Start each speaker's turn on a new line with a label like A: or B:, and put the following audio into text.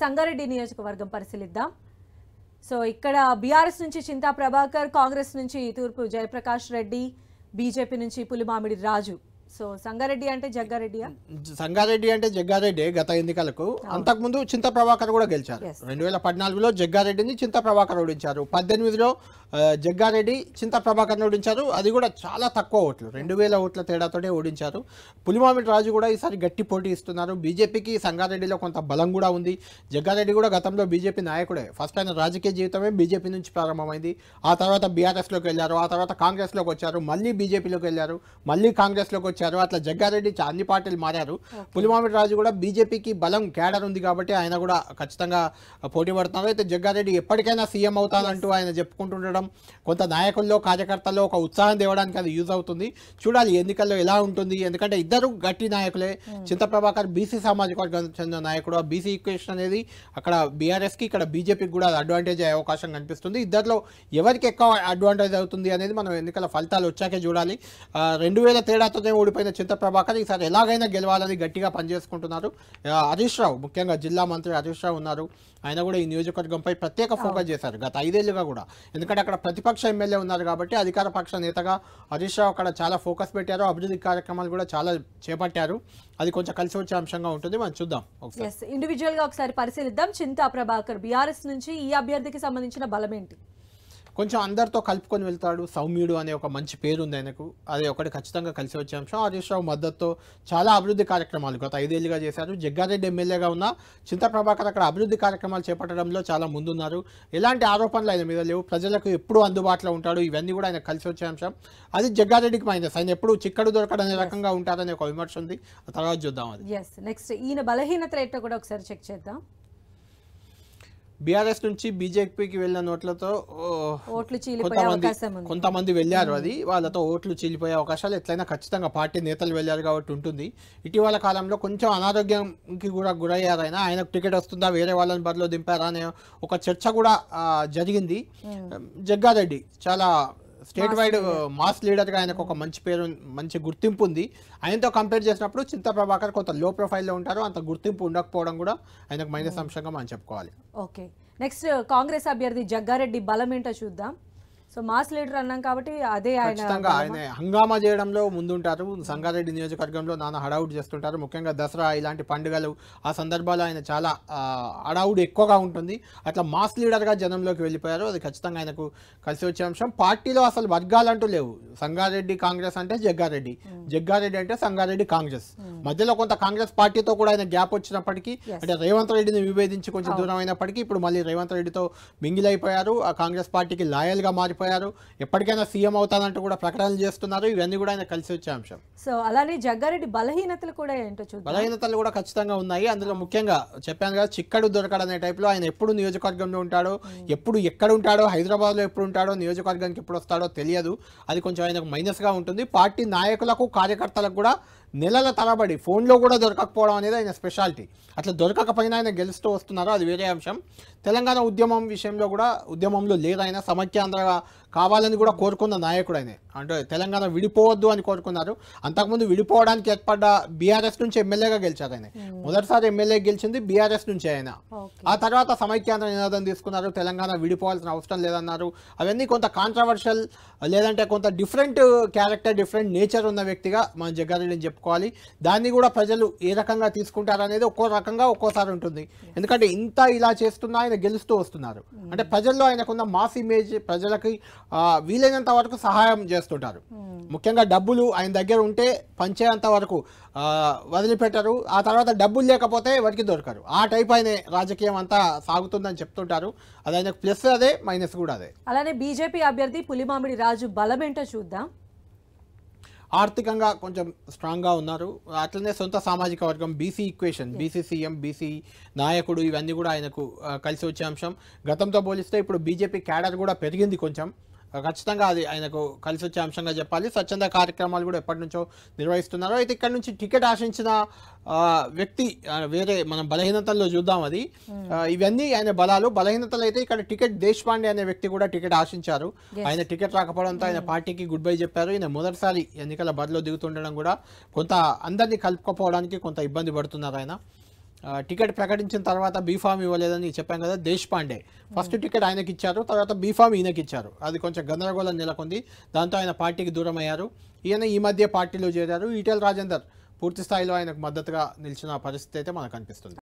A: సంగారెడ్డి నియోజకవర్గం పరిశీలిద్దాం సో ఇక్కడ బీఆర్ఎస్ నుంచి చింతా ప్రభాకర్ కాంగ్రెస్ నుంచి తూర్పు జయప్రకాష్ రెడ్డి బీజేపీ నుంచి పులిమామిడి రాజు సో సంగారెడ్డి అంటే జగ్గారెడ్డి
B: సంగారెడ్డి అంటే జగ్గారెడ్డి గత ఎన్నికలకు అంతకుముందు చింత ప్రభాకర్ కూడా గెలిచారు రెండు వేల పద్నాలుగులో జగ్గారెడ్డిని చింత ప్రభాకర్ ఓడించారు పద్దెనిమిదిలో జగ్గారెడ్డి చింత ప్రభాకర్ని ఓడించారు అది కూడా చాలా తక్కువ ఓట్లు రెండు వేల ఓట్ల తేడాతోనే ఓడించారు పులిమామిడి రాజు కూడా ఈసారి గట్టి పోటీ ఇస్తున్నారు బీజేపీకి సంగారెడ్డిలో కొంత బలం కూడా ఉంది జగ్గారెడ్డి కూడా గతంలో బీజేపీ నాయకుడే ఫస్ట్ ఆయన రాజకీయ జీవితమే బీజేపీ నుంచి ప్రారంభమైంది ఆ తర్వాత బీఆర్ఎస్లోకి వెళ్ళారు ఆ తర్వాత కాంగ్రెస్లోకి వచ్చారు మళ్ళీ బీజేపీలోకి వెళ్ళారు మళ్ళీ కాంగ్రెస్లోకి వచ్చారు అట్లా జగ్గారెడ్డి అన్ని పార్టీలు మారారు పులిమామిడి రాజు కూడా బీజేపీకి బలం కేడర్ ఉంది కాబట్టి ఆయన కూడా ఖచ్చితంగా పోటీ పడుతున్నారు అయితే జగ్గారెడ్డి ఎప్పటికైనా సీఎం అవుతానంటూ ఆయన చెప్పుకుంటుండడం మాత్రం కొంత నాయకుల్లో కార్యకర్తల్లో ఒక ఉత్సాహం తేవడానికి అది యూజ్ అవుతుంది చూడాలి ఎన్నికల్లో ఎలా ఉంటుంది ఎందుకంటే ఇద్దరు గట్టి నాయకులే hmm. చింత ప్రభాకర్ బీసీ సామాజిక వర్గానికి చెందిన నాయకుడు ఆ బీసీ ఈక్వేషన్ అనేది అక్కడ బీఆర్ఎస్కి ఇక్కడ బీజేపీకి కూడా అడ్వాంటేజ్ అయ్యే అవకాశం కనిపిస్తుంది ఇద్దరిలో ఎవరికి ఎక్కువ అడ్వాంటేజ్ అవుతుంది అనేది మనం ఎన్నికల ఫలితాలు వచ్చాకే చూడాలి రెండు వేల తేడాతోనే ఓడిపోయిన చింత ప్రభాకర్ ఈసారి ఎలాగైనా గెలవాలని గట్టిగా పనిచేసుకుంటున్నారు హరీష్ రావు ముఖ్యంగా జిల్లా మంత్రి హరీష్ రావు ఉన్నారు ఆయన కూడా ఈ నియోజకవర్గంపై ప్రత్యేక ఫోకస్ చేశారు గత ఐదేళ్లుగా కూడా ఎందుకంటే అక్కడ అక్కడ ప్రతిపక్ష ఎమ్మెల్యే ఉన్నారు కాబట్టి అధికార పక్ష నేతగా హరీష్ రావు అక్కడ చాలా ఫోకస్ పెట్టారు అభివృద్ధి కార్యక్రమాలు కూడా చాలా చేపట్టారు అది కొంచెం కలిసి వచ్చే అంశంగా ఉంటుంది మనం చూద్దాం
A: ఇండివిజువల్ గా ఒకసారి పరిశీలిద్దాం చింతా ప్రభాకర్ బీఆర్ఎస్ నుంచి ఈ అభ్యర్థికి సంబంధించిన బలమేంటి
B: కొంచెం అందరితో కలుపుకొని వెళ్తాడు సౌమ్యుడు అనే ఒక మంచి పేరు ఉంది ఆయనకు అది ఒకటి ఖచ్చితంగా కలిసి వచ్చే అంశం హరీష్ రావు మద్దతుతో చాలా అభివృద్ధి కార్యక్రమాలు గత ఐదేళ్లుగా చేశారు జగ్గారెడ్డి ఎమ్మెల్యేగా ఉన్న చింత ప్రభాకర్ అక్కడ అభివృద్ధి కార్యక్రమాలు చేపట్టడంలో చాలా ముందున్నారు ఎలాంటి ఆరోపణలు ఆయన మీద లేవు ప్రజలకు ఎప్పుడూ అందుబాటులో ఉంటాడు ఇవన్నీ కూడా ఆయన కలిసి వచ్చే అంశం అది జగ్గారెడ్డికి మైనస్ ఆయన ఎప్పుడు చిక్కడు దొరకడనే రకంగా ఉంటారనే ఒక విమర్శ ఉంది తర్వాత చూద్దాం అది
A: నెక్స్ట్ ఈయన బలహీనత రేట్ కూడా ఒకసారి చెక్ చేద్దాం
B: బీఆర్ఎస్ నుంచి బీజేపీకి వెళ్ళిన నోట్లతో కొంతమంది వెళ్ళారు అది వాళ్ళతో ఓట్లు చీలిపోయే అవకాశాలు ఎట్లయినా ఖచ్చితంగా పార్టీ నేతలు వెళ్ళారు కాబట్టి ఉంటుంది ఇటీవల కాలంలో కొంచెం అనారోగ్యంకి కూడా గురయ్యారు ఆయన ఆయనకు టికెట్ వస్తుందా వేరే వాళ్ళని బరిలో దింపారా అనే ఒక చర్చ కూడా జరిగింది జగ్గారెడ్డి చాలా స్టేట్ వైడ్ మాస్ లీడర్గా uh, ఆయనకు ఒక మంచి పేరు మంచి గుర్తింపు ఉంది ఆయనతో కంపేర్ చేసినప్పుడు చింత ప్రభాకర్ కొంత లో ప్రొఫైల్లో ఉంటారు అంత గుర్తింపు ఉండకపోవడం కూడా ఆయనకు మైనస్ hmm. అంశంగా మనం చెప్పుకోవాలి
A: ఓకే నెక్స్ట్ uh, కాంగ్రెస్ అభ్యర్థి జగ్గారెడ్డి బలం ఏంటో చూద్దాం సో మాస్ లీడర్ అన్నాం కాబట్టి అదే ఆయన ఆయన
B: హంగామా చేయడంలో ముందుంటారు సంగారెడ్డి నియోజకవర్గంలో నాన్న హడావుడ్ చేస్తుంటారు ముఖ్యంగా దసరా ఇలాంటి పండుగలు ఆ సందర్భాల్లో ఆయన చాలా హడావుడ్ ఎక్కువగా ఉంటుంది అట్లా మాస్ లీడర్గా జనంలోకి వెళ్ళిపోయారు అది ఖచ్చితంగా ఆయనకు కలిసి వచ్చే అంశం పార్టీలో అసలు వర్గాలంటూ లేవు సంగారెడ్డి కాంగ్రెస్ అంటే జగ్గారెడ్డి జగ్గారెడ్డి అంటే సంగారెడ్డి కాంగ్రెస్ మధ్యలో కొంత కాంగ్రెస్ పార్టీతో కూడా ఆయన గ్యాప్ వచ్చినప్పటికీ అంటే రేవంత్ రెడ్డిని విభేదించి కొంచెం దూరం అయినప్పటికీ ఇప్పుడు మళ్ళీ రేవంత్ రెడ్డితో మింగిలైపోయారు ఆ కాంగ్రెస్ పార్టీకి లాయల్గా మారిపోయారు వెళ్ళిపోయారు ఎప్పటికైనా సీఎం అవుతానంటూ కూడా ప్రకటనలు చేస్తున్నారు ఇవన్నీ కూడా ఆయన కలిసి వచ్చే అంశం
A: సో అలానే జగ్గారెడ్డి బలహీనతలు కూడా ఏంటో బలహీనతలు
B: కూడా ఖచ్చితంగా ఉన్నాయి అందులో ముఖ్యంగా చెప్పాను కదా చిక్కడు దొరకడు అనే టైప్లో ఆయన ఎప్పుడు నియోజకవర్గంలో ఉంటాడో ఎప్పుడు ఎక్కడ ఉంటాడో హైదరాబాద్లో ఎప్పుడు ఉంటాడో నియోజకవర్గానికి ఎప్పుడు వస్తాడో తెలియదు అది కొంచెం ఆయనకు మైనస్గా ఉంటుంది పార్టీ నాయకులకు కార్యకర్తలకు కూడా నెలల తరబడి ఫోన్లో కూడా దొరకకపోవడం అనేది ఆయన స్పెషాలిటీ అట్లా దొరకకపోయినా ఆయన గెలుస్తూ వస్తున్నారు అది వేరే అంశం తెలంగాణ ఉద్యమం విషయంలో కూడా ఉద్యమంలో లేదైనా సమఖ్యాంధ్ర కావాలని కూడా కోరుకున్న నాయకుడు ఆయన అంటే తెలంగాణ విడిపోవద్దు అని కోరుకున్నారు అంతకుముందు విడిపోవడానికి ఏర్పడ్డ బీఆర్ఎస్ నుంచి ఎమ్మెల్యేగా గెలిచారు ఆయన hmm. మొదటిసారి ఎమ్మెల్యే గెలిచింది బీఆర్ఎస్ నుంచి ఆయన ఆ తర్వాత సమైక్యాంధ్ర నినాదం తీసుకున్నారు తెలంగాణ విడిపోవాల్సిన అవసరం లేదన్నారు అవన్నీ కొంత కాంట్రవర్షియల్ లేదంటే కొంత డిఫరెంట్ క్యారెక్టర్ డిఫరెంట్ నేచర్ ఉన్న వ్యక్తిగా మన జగ్గారెడ్డిని చెప్పుకోవాలి దాన్ని కూడా ప్రజలు ఏ రకంగా తీసుకుంటారు అనేది ఒక్కో రకంగా ఒక్కోసారి ఉంటుంది ఎందుకంటే ఇంత ఇలా చేస్తున్నా ఆయన గెలుస్తూ వస్తున్నారు hmm. అంటే ప్రజల్లో ఆయనకున్న మాస్ ఇమేజ్ ప్రజలకి వీలైనంత వరకు సహాయం చేస్తుంటారు hmm. ముఖ్యంగా డబ్బులు ఆయన దగ్గర ఉంటే పంచేంత వరకు వదిలిపెట్టరు ఆ తర్వాత డబ్బులు లేకపోతే వాటికి దొరకరు ఆ టైప్ ఆయన రాజకీయం అంతా సాగుతుందని చెప్తుంటారు అది ప్లస్ అదే మైనస్ కూడా అదే
A: అలానే బీజేపీ అభ్యర్థి పులిమామిడి రాజు బలమేంటో చూద్దాం
B: ఆర్థికంగా కొంచెం స్ట్రాంగ్గా ఉన్నారు అట్లనే సొంత సామాజిక వర్గం BC equation BC CM BC నాయకుడు ఇవన్నీ కూడా ఆయనకు కలిసి వచ్చే అంశం గతంతో పోలిస్తే ఇప్పుడు బీజేపీ క్యాడర్ కూడా పెరిగింది కొంచెం ఖచ్చితంగా అది ఆయనకు కలిసి వచ్చే అంశంగా చెప్పాలి స్వచ్ఛంద కార్యక్రమాలు కూడా ఎప్పటి నుంచో నిర్వహిస్తున్నారు అయితే ఇక్కడ నుంచి టికెట్ ఆశించిన వ్యక్తి వేరే మనం బలహీనతల్లో చూద్దాం అది hmm. ఇవన్నీ ఆయన బలాలు బలహీనతలు అయితే ఇక్కడ టికెట్ దేశపాండే అనే వ్యక్తి కూడా టికెట్ ఆశించారు ఆయన టికెట్ రాకపోవడంతో ఆయన hmm. పార్టీకి గుడ్ బై చెప్పారు ఈయన మొదటిసారి ఎన్నికల బరిలో దిగుతుండడం కూడా కొంత అందరినీ కలుపుకోపోవడానికి కొంత ఇబ్బంది పడుతున్నారు ఆయన టికెట్ ప్రకటించిన తర్వాత బీఫామ్ ఇవ్వలేదని చెప్పాను కదా Deshpande first hmm. Ticket ఆయనకి ఇచ్చారు తర్వాత బీఫామ్ ఈయనకి ఇచ్చారు అది కొంచెం గందరగోళం నెలకొంది దాంతో ఆయన పార్టీకి దూరం అయ్యారు ఈయన ఈ మధ్య పార్టీలో చేరారు ఈటెల్ రాజేందర్ పూర్తి స్థాయిలో ఆయనకు మద్దతుగా నిలిచిన పరిస్థితి అయితే మనకు అనిపిస్తుంది